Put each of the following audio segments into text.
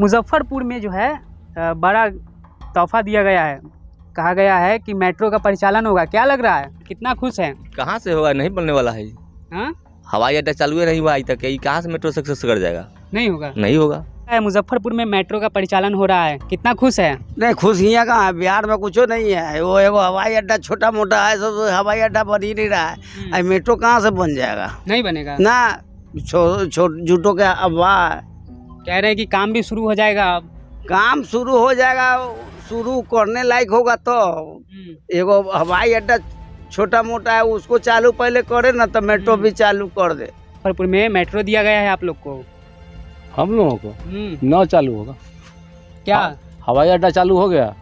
मुजफ्फरपुर में जो है बड़ा तोहफा दिया गया है कहा गया है कि मेट्रो का परिचालन होगा क्या लग रहा है कितना खुश है कहाँ से होगा नहीं बनने वाला है हाँ? हवाई अड्डा चालू है नहीं हुआ आज तक कहाँ से मेट्रो सक्सेस कर जाएगा नहीं होगा नहीं होगा मुजफ्फरपुर में मेट्रो का परिचालन हो रहा है कितना खुश है नहीं खुश है कहाँ बिहार में कुछ नहीं है वो एगो हवाई अड्डा छोटा मोटा है सब तो हवाई अड्डा बन ही नहीं रहा है हम्म। मेट्रो कहाँ से बन जाएगा नहीं बनेगा ना छोटो छो, के अफवाह कह रहे हैं कि काम भी शुरू हो जाएगा अब काम शुरू हो जाएगा शुरू करने लायक होगा तो हम्म। एगो हवाई अड्डा छोटा मोटा है उसको चालू पहले करे ना तो मेट्रो हम्म। भी चालू कर दे मुजफ्फरपुर में मेट्रो दिया गया है आप लोग को हम लोगों को हम्म। न चालू होगा क्या हाँ, हवाई अड्डा चालू हो गया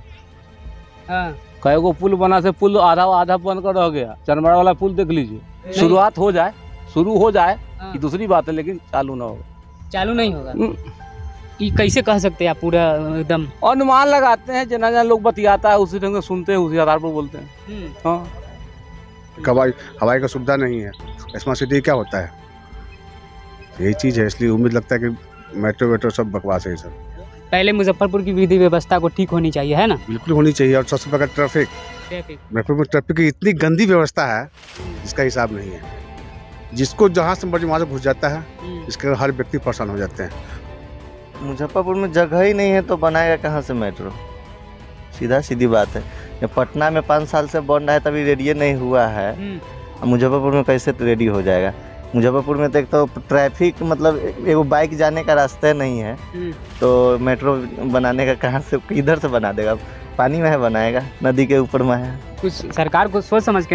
हाँ। कई गो पुल बना से पुल आधा आधा बनकर कर रह गया चरमरा वाला पुल देख लीजिए शुरुआत हो जाए शुरू हो जाए ये हाँ। दूसरी बात है लेकिन चालू ना होगा चालू नहीं होगा हम्म। ये कैसे कह सकते हैं आप पूरा एकदम अनुमान लगाते हैं जना जना लोग बतियाता है उसी ढंग से सुनते हैं उसी आधार पर बोलते हैं हवाई हम्म। हाँ। हवाई का सुविधा नहीं है स्मार्ट सिटी क्या होता है यही चीज़ है इसलिए उम्मीद लगता है कि मेट्रो वेट्रो सब बकवास है सर पहले मुजफ्फरपुर की विधि व्यवस्था को ठीक होनी चाहिए है ना बिल्कुल होनी चाहिए और सबसे पहले ट्रैफिक ट्रैफिक में ट्रैफिक की इतनी गंदी व्यवस्था है जिसका हिसाब नहीं है जिसको जहाँ से मर्जी वहाँ से घुस जाता है हम्म। इसके हर व्यक्ति परेशान हो जाते हैं मुजफ्फरपुर में जगह ही नहीं है तो बनाएगा कहाँ से मेट्रो सीधा सीधी बात है जब पटना में पाँच साल से बन रहा है तभी रेडियो नहीं हुआ है हम्म। मुजफ्फरपुर में कैसे तो रेडी हो जाएगा मुजफ्फरपुर में तो एक तो ट्रैफिक मतलब एगो बाइक जाने का रास्ता नहीं है हम्म। तो मेट्रो बनाने का कहाँ से इधर से बना देगा पानी में बनाएगा नदी के ऊपर में कुछ सरकार को सोच समझ के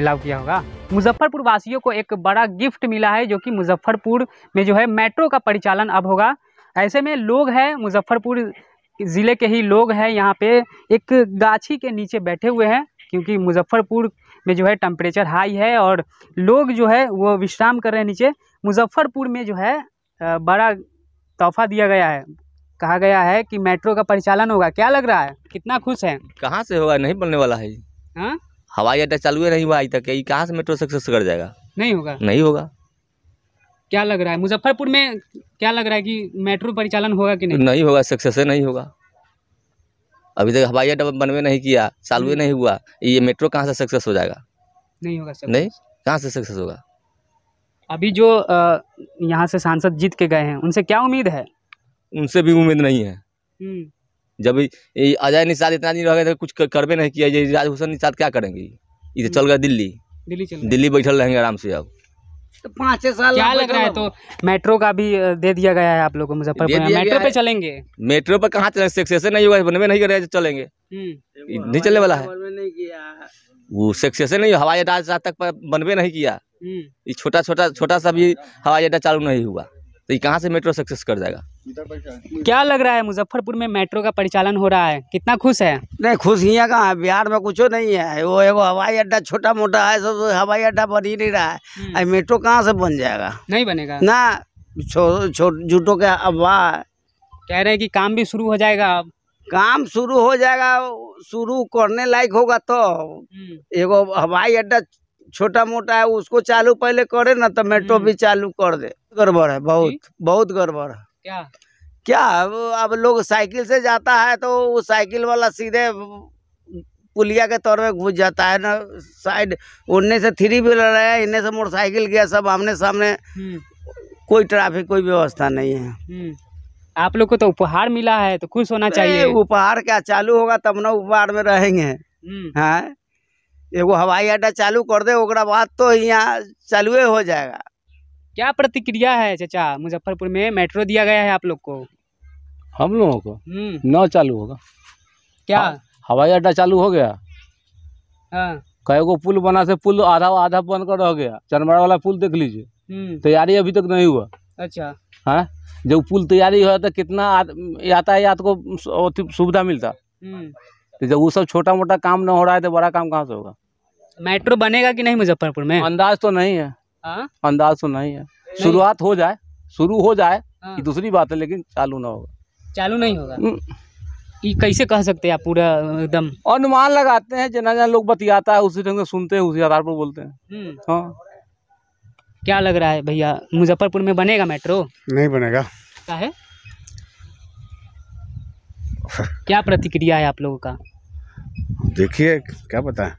अलाउ किया होगा मुजफ्फरपुर वासियों को एक बड़ा गिफ्ट मिला है जो कि मुजफ्फरपुर में जो है मेट्रो का परिचालन अब होगा ऐसे में लोग हैं मुजफ्फरपुर ज़िले के ही लोग हैं यहाँ पे एक गाछी के नीचे बैठे हुए हैं क्योंकि मुजफ्फरपुर में जो है टेम्परेचर हाई है और लोग जो है वो विश्राम कर रहे हैं नीचे मुजफ्फरपुर में जो है बड़ा तोहफा दिया गया है कहा गया है कि मेट्रो का परिचालन होगा क्या लग रहा है कितना खुश है कहाँ से होगा नहीं बनने वाला है हाँ? हवाई अड्डा चालू है नहीं हुआ आज तक ये कहाँ से मेट्रो सक्सेस कर जाएगा नहीं होगा नहीं होगा क्या लग रहा है मुजफ्फरपुर में क्या लग रहा है कि मेट्रो परिचालन होगा कि नहीं नहीं होगा सक्सेस नहीं होगा अभी तक हवाई अड्डा बनवे नहीं किया चालू नहीं हुआ ये मेट्रो कहाँ से सक्सेस हो जाएगा नहीं होगा नहीं कहाँ से सक्सेस होगा अभी जो यहाँ से सांसद जीत के गए हैं उनसे क्या उम्मीद है उनसे भी उम्मीद नहीं है हम्म। जब ये अजय निषाद इतना दिन रह गए कुछ करबे नहीं किया ये राजभूषण निषाद क्या करेंगे इधर तो हम्म। चल गए दिल्ली दिल्ली दिल्ली बैठल रहेंगे आराम से अब तो पाँच छह साल क्या लग रहा है तो मेट्रो का भी दे दिया गया है आप लोगों को मुजफ्फरपुर मेट्रो पे चलेंगे मेट्रो पे कहाँ चलेंगे सक्सेसन नहीं होगा बनवे नहीं रहे चलेंगे हम्म। नहीं चलने वाला है वो सक्सेसन नहीं हवाई अड्डा तक बनवे नहीं किया ये छोटा छोटा छोटा सा भी हवाई अड्डा चालू नहीं हुआ तो ये कहाँ से मेट्रो सक्सेस कर जाएगा क्या लग रहा है मुजफ्फरपुर में मेट्रो का परिचालन हो रहा है कितना खुश है नहीं खुश ही है कहाँ बिहार में कुछ नहीं है वो एगो हवाई अड्डा छोटा मोटा है सब हवाई अड्डा बन ही नहीं रहा है हम्म। मेट्रो कहाँ से बन जाएगा नहीं बनेगा ना छोट के अफवाह कह रहे हैं कि काम भी शुरू हो जाएगा अब काम शुरू हो जाएगा शुरू करने लायक होगा तो हम्म। एगो हवाई अड्डा छोटा मोटा है उसको चालू पहले करे ना तो मेट्रो हम्म। भी चालू कर दे गड़बड़ है बहुत बहुत गड़बड़ है क्या क्या अब लोग साइकिल से जाता है तो वो साइकिल वाला सीधे पुलिया के तौर पे घुस जाता है ना साइड उन्ने से थ्री व्हीलर है इन्हें से मोटरसाइकिल गया सब आमने सामने हम्म। कोई ट्रैफिक कोई व्यवस्था नहीं है हम्म। आप लोग को तो उपहार मिला है तो खुश होना चाहिए उपहार क्या चालू होगा तब ना उपहार में रहेंगे हम्म। हाँ एगो हवाई अड्डा चालू कर दे बाद तो यहाँ चालू हो जाएगा क्या प्रतिक्रिया है चाचा मुजफ्फरपुर में मेट्रो दिया गया है आप लोग को हम लोगों को हम्म। न चालू होगा क्या हवाई अड्डा चालू हो गया हाँ। कई गो पुल बना से पुल आधा आधा बन कर रह गया चरमरा वाला पुल देख लीजिए हम्म। तैयारी अभी तक नहीं हुआ अच्छा हाँ जब पुल तैयारी हुआ तो कितना यातायात को सुविधा मिलता हम्म। तो जब वो सब छोटा मोटा काम न हो रहा है तो बड़ा काम कहाँ से होगा मेट्रो बनेगा कि नहीं मुजफ्फरपुर में अंदाज तो नहीं है हाँ? अंदाज तो नहीं है शुरुआत हो जाए शुरू हो जाए ये हाँ। दूसरी बात है लेकिन चालू ना होगा चालू नहीं होगा ये हम्म। कैसे कह सकते हैं आप पूरा एकदम अनुमान लगाते हैं जना जना लोग बतियाता है उसी ढंग से सुनते हैं उसी आधार पर बोलते हैं हम्म। हाँ क्या लग रहा है भैया मुजफ्फरपुर में बनेगा मेट्रो नहीं बनेगा क्या है क्या प्रतिक्रिया है आप लोगों का देखिए क्या पता है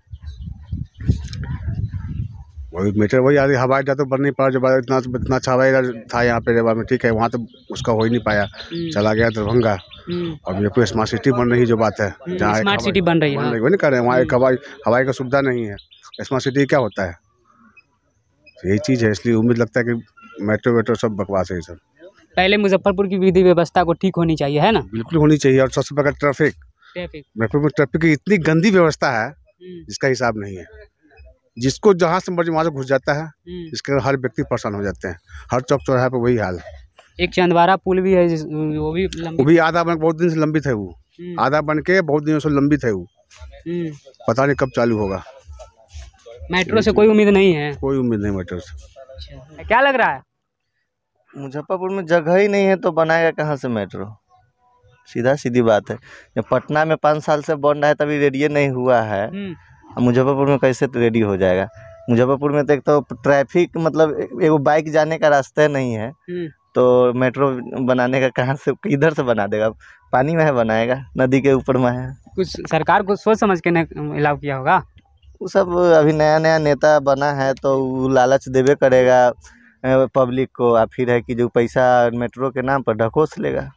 वही मीटर वही आदि हवाई अड्डा तो बन नहीं पाया जो इतना इतना अच्छा हवाई अड्डा था यहाँ पे रेवा में ठीक है वहाँ तो उसका हो ही नहीं पाया हम्म। चला गया दरभंगा अब ये कोई स्मार्ट सिटी बन रही जो बात है हम्म, जहाँ स्मार्ट सिटी बन रही हाँ। है वही नहीं कर रहे हैं वहाँ एक हम्म। हवाई हवाई का सुविधा नहीं है स्मार्ट सिटी क्या होता है यही चीज़ है इसलिए उम्मीद लगता है कि मेट्रो वेट्रो सब बकवास है सब पहले मुजफ्फरपुर की विधि व्यवस्था को ठीक होनी चाहिए है ना बिल्कुल होनी चाहिए और सबसे पहले ट्रैफिक ट्रैफिक मेट्रो में ट्रैफिक की इतनी गंदी व्यवस्था है जिसका हिसाब नहीं है जिसको जहाँ से मर्जी वहाँ घुस जाता है इसके हम्म। हर व्यक्ति परेशान हो जाते हैं हर चौक चौराहे पर वही हाल है एक चंदवारा पुल भी है वो भी वो भी आधा बन बहुत दिन से लंबित है वो हम्म। आधा बन के बहुत दिनों से लंबित है वो हम्म। पता नहीं कब चालू होगा मेट्रो से कोई उम्मीद नहीं है कोई उम्मीद नहीं मेट्रो से अच्छा। क्या लग रहा है मुजफ्फरपुर में जगह ही नहीं है तो बनाएगा कहाँ से मेट्रो सीधा सीधी बात है जब पटना में पाँच साल से बन रहा है तभी रेडियो नहीं हुआ है मुजफ्फरपुर में कैसे रेडी तो हो जाएगा मुजफ्फरपुर में तो एक तो ट्रैफिक मतलब एगो बाइक जाने का रास्ता नहीं है हम्म। तो मेट्रो बनाने का कहाँ से इधर से बना देगा पानी में है बनाएगा नदी के ऊपर में है कुछ सरकार को सोच समझ के अलाउ किया होगा वो सब अभी नया नया नेता बना है तो वो लालच देवे करेगा पब्लिक को आ फिर है कि जो पैसा मेट्रो के नाम पर ढकोस लेगा